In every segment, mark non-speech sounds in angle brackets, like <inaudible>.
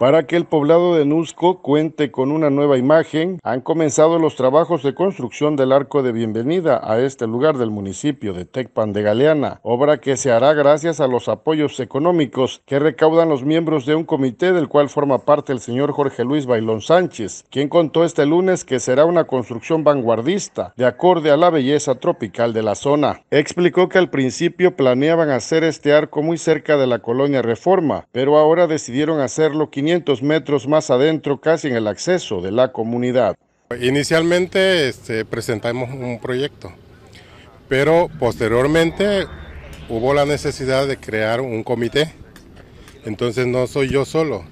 Para que el poblado de Nusco cuente con una nueva imagen, han comenzado los trabajos de construcción del arco de bienvenida a este lugar del municipio de Tecpan de Galeana, obra que se hará gracias a los apoyos económicos que recaudan los miembros de un comité del cual forma parte el señor Jorge Luis Bailón Sánchez, quien contó este lunes que será una construcción vanguardista de acorde a la belleza tropical de la zona. Explicó que al principio planeaban hacer este arco muy cerca de la colonia Reforma, pero ahora decidieron hacerlo 500 metros más adentro, casi en el acceso de la comunidad. Inicialmente este, presentamos un proyecto, pero posteriormente hubo la necesidad de crear un comité. Entonces no soy yo solo,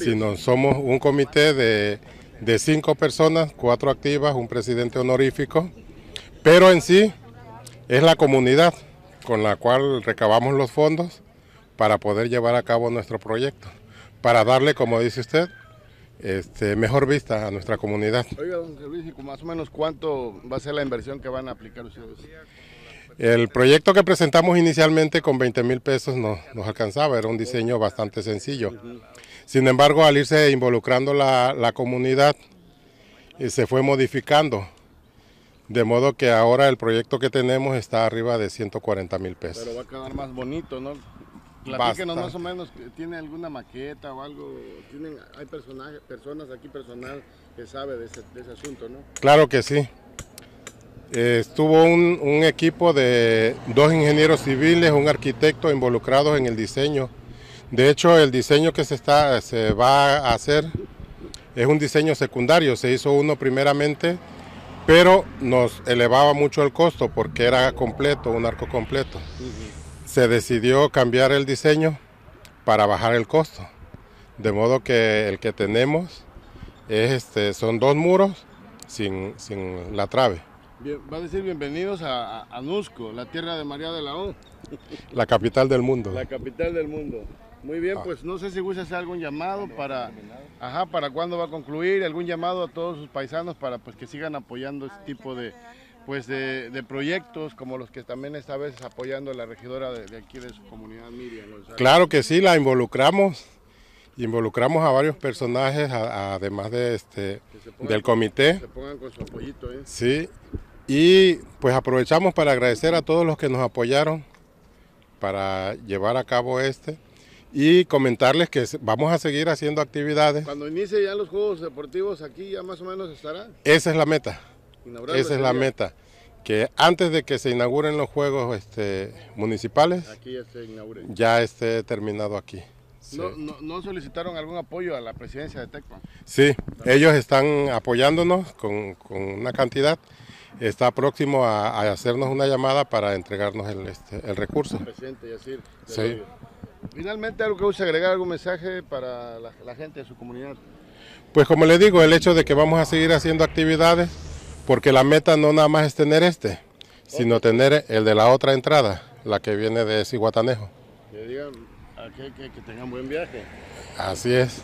sino somos un comité de cinco personas, cuatro activas, un presidente honorífico, pero en sí es la comunidad con la cual recabamos los fondos para poder llevar a cabo nuestro proyecto para darle, como dice usted, este, mejor vista a nuestra comunidad. Oiga, don más o menos cuánto va a ser la inversión que van a aplicar ustedes? El proyecto que presentamos inicialmente con 20 mil pesos no, nos alcanzaba, era un diseño bastante sencillo. Sin embargo, al irse involucrando la, la comunidad, eh, se fue modificando. De modo que ahora el proyecto que tenemos está arriba de 140 mil pesos. Pero va a quedar más bonito, ¿no? Platíquenos más o menos, ¿tiene alguna maqueta o algo? hay personas aquí, personal que sabe de ese, asunto, ¿no? Claro que sí. Eh, estuvo un, equipo de dos ingenieros civiles, un arquitecto involucrados en el diseño. De hecho, el diseño que se, está, se va a hacer es un diseño secundario. Se hizo uno primeramente, pero nos elevaba mucho el costo porque era completo, un arco completo se decidió cambiar el diseño para bajar el costo. De modo que el que tenemos este, son dos muros sin, la trave. va a decir bienvenidos a, Anusco, la tierra de María de la O. <laughs> La capital del mundo. La capital del mundo. Muy bien, ah. pues no sé si gusta hacer algún llamado para, ajá, para cuándo va a concluir, algún llamado a todos sus paisanos para pues, que sigan apoyando este tipo de, pues de, proyectos como los que también esta vez apoyando la regidora de, aquí de su comunidad, Miriam Claro que sí, la involucramos, involucramos a varios personajes, además de este, del comité. Se pongan con su ¿eh? Sí, y pues aprovechamos para agradecer a todos los que nos apoyaron para llevar a cabo este y comentarles que vamos a seguir haciendo actividades. Cuando inicie ya los Juegos Deportivos aquí ya más o menos estará. Esa es la meta. Esa es la meta, que antes de que se inauguren los Juegos este, Municipales, ya, esté terminado aquí. No, solicitaron algún apoyo a la presidencia de Tecpa? Sí, ellos están apoyándonos con, una cantidad. Está próximo a, hacernos una llamada para entregarnos el, este, recurso. Finalmente, algo que usted agregar, algún mensaje para la, la gente de su comunidad. Pues como le digo, el hecho de que vamos a seguir haciendo actividades porque la meta no nada más es tener este, sino tener el de la otra entrada, la que viene de Ciguatanejo. Que digan ah, que tengan buen viaje. Así es.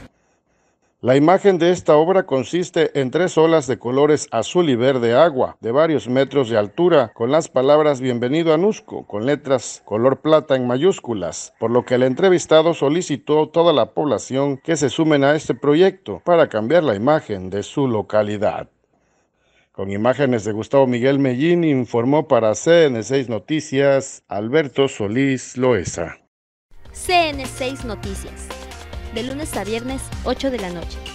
La imagen de esta obra consiste en tres olas de colores azul y verde agua, de varios metros de altura, con las palabras Bienvenido a Nusco, con letras color plata en mayúsculas, por lo que el entrevistado solicitó a toda la población que se sumen a este proyecto para cambiar la imagen de su localidad. Con imágenes de Gustavo Miguel Mellín, informó para CN6 Noticias Alberto Solís Loesa. CN6 Noticias, de lunes a viernes, 8 de la noche.